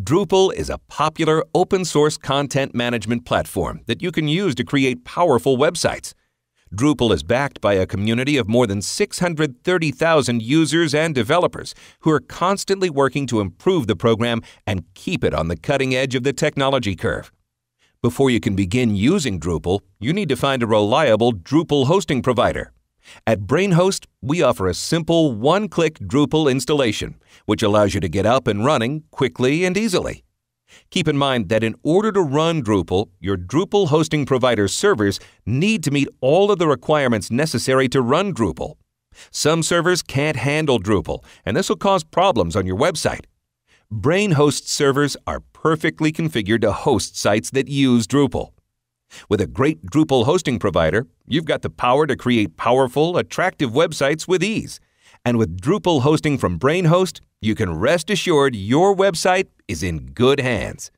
Drupal is a popular open source content management platform that you can use to create powerful websites. Drupal is backed by a community of more than 630,000 users and developers who are constantly working to improve the program and keep it on the cutting edge of the technology curve. Before you can begin using Drupal, you need to find a reliable Drupal hosting provider. At BrainHost, we offer a simple one click Drupal installation, which allows you to get up and running quickly and easily. Keep in mind that in order to run Drupal, your Drupal hosting provider servers need to meet all of the requirements necessary to run Drupal. Some servers can't handle Drupal, and this will cause problems on your website. BrainHost servers are perfectly configured to host sites that use Drupal. With a great Drupal hosting provider, you've got the power to create powerful, attractive websites with ease. And with Drupal hosting from BrainHost, you can rest assured your website is in good hands.